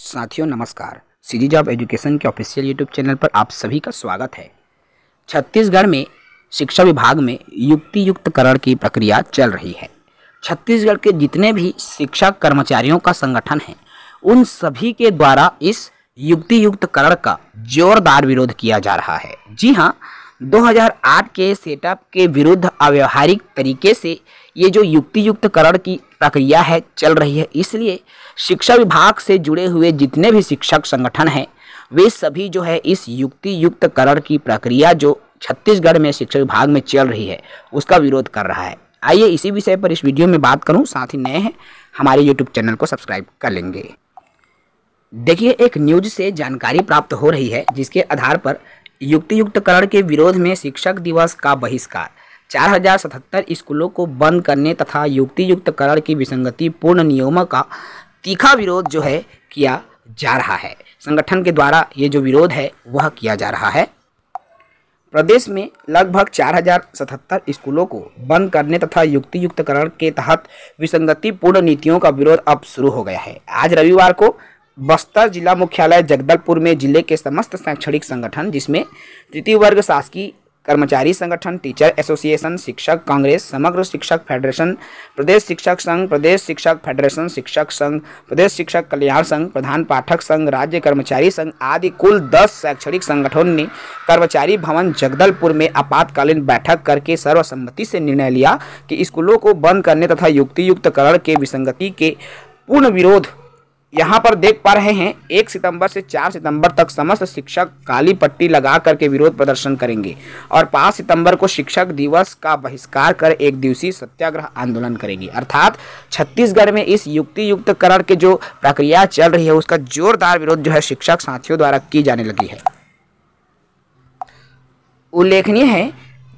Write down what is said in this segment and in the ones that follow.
साथियों नमस्कार Series of Education के ऑफिशियल यूट्यूब चैनल पर आप सभी का स्वागत है छत्तीसगढ़ में शिक्षा विभाग में युक्ति युक्तकरण की प्रक्रिया चल रही है छत्तीसगढ़ के जितने भी शिक्षा कर्मचारियों का संगठन है उन सभी के द्वारा इस युक्ति युक्तकरण का जोरदार विरोध किया जा रहा है जी हाँ 2008 के सेटअप के विरुद्ध अव्यवहारिक तरीके से ये जो युक्ति युक्तकरण की प्रक्रिया है चल रही है इसलिए शिक्षा विभाग से जुड़े हुए जितने भी शिक्षक संगठन हैं वे सभी जो है इस युक्ति युक्त करण की प्रक्रिया जो छत्तीसगढ़ में शिक्षा विभाग में चल रही है उसका विरोध कर रहा है आइए इसी विषय पर इस वीडियो में बात करूं साथ ही नए हैं हमारे यूट्यूब चैनल को सब्सक्राइब कर लेंगे देखिए एक न्यूज से जानकारी प्राप्त हो रही है जिसके आधार पर युक्ति युक्तकरण के विरोध में शिक्षक दिवस का बहिष्कार चार हजार सतहत्तर स्कूलों को बंद करने तथा युक्ति युक्त की विसंगति पूर्ण नियमों का तीखा विरोध जो है किया जा रहा है संगठन के द्वारा ये जो विरोध है वह किया जा रहा है प्रदेश में लगभग 4077 स्कूलों को बंद करने तथा युक्ति युक्तकरण के तहत विसंगति पूर्ण नीतियों का विरोध अब शुरू हो गया है आज रविवार को बस्तर जिला मुख्यालय जगदलपुर में जिले के समस्त शैक्षणिक संगठन जिसमें तृतीय वर्ग शासकीय कर्मचारी संगठन टीचर एसोसिएशन शिक्षक कांग्रेस समग्र शिक्षक फेडरेशन प्रदेश शिक्षक संघ प्रदेश शिक्षक फेडरेशन शिक्षक संघ प्रदेश शिक्षक कल्याण संघ प्रधान पाठक संघ राज्य कर्मचारी संघ आदि कुल दस शैक्षणिक संगठनों ने कर्मचारी भवन जगदलपुर में आपातकालीन बैठक करके सर्वसम्मति से निर्णय लिया कि स्कूलों को बंद करने तथा युक्तियुक्तकरण के विसंगति के पूर्ण विरोध यहाँ पर देख पा रहे हैं एक सितंबर से चार सितंबर तक समस्त शिक्षक काली पट्टी लगा करके विरोध प्रदर्शन करेंगे और पाँच सितंबर को शिक्षक दिवस का बहिष्कार कर एक दिवसीय सत्याग्रह आंदोलन करेंगे अर्थात छत्तीसगढ़ में इस युक्ति युक्त करण जो प्रक्रिया चल रही है उसका जोरदार विरोध जो है शिक्षक साथियों द्वारा की जाने लगी है उल्लेखनीय है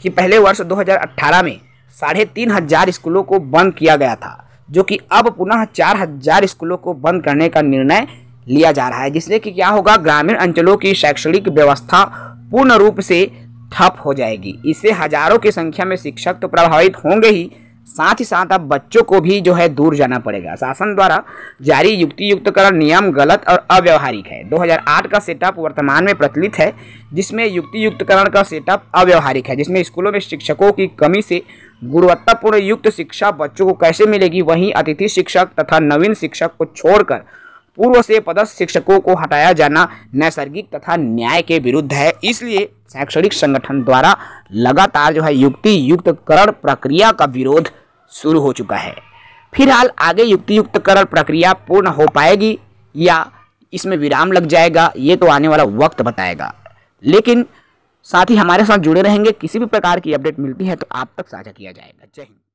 कि पहले वर्ष दो में साढ़े तीन हजार स्कूलों को बंद किया गया था जो कि अब पुनः चार हजार स्कूलों को बंद करने का निर्णय लिया जा रहा है जिससे कि क्या होगा ग्रामीण अंचलों की शैक्षणिक व्यवस्था पूर्ण रूप से ठप हो जाएगी इससे हजारों की संख्या में शिक्षक तो प्रभावित होंगे ही साथ ही साथ अब बच्चों को भी जो है दूर जाना पड़ेगा शासन द्वारा जारी युक्ति युक्तकरण नियम गलत और अव्यवहारिक है 2008 का सेटअप वर्तमान में प्रचलित है जिसमें युक्ति युक्तकरण का सेटअप अव्यवहारिक है जिसमें स्कूलों में शिक्षकों की कमी से गुणवत्तापूर्ण युक्त शिक्षा बच्चों को कैसे मिलेगी वहीं अतिथि शिक्षक तथा नवीन शिक्षक को छोड़कर पूर्व से पदस्थ शिक्षकों को हटाया जाना नैसर्गिक तथा न्याय के विरुद्ध है इसलिए शैक्षणिक संगठन द्वारा लगातार जो है युक्ति युक्तकरण प्रक्रिया का विरोध शुरू हो चुका है फिलहाल आगे युक्ति युक्तकरण प्रक्रिया पूर्ण हो पाएगी या इसमें विराम लग जाएगा ये तो आने वाला वक्त बताएगा लेकिन साथ ही हमारे साथ जुड़े रहेंगे किसी भी प्रकार की अपडेट मिलती है तो आप तक साझा किया जाएगा जय हिंद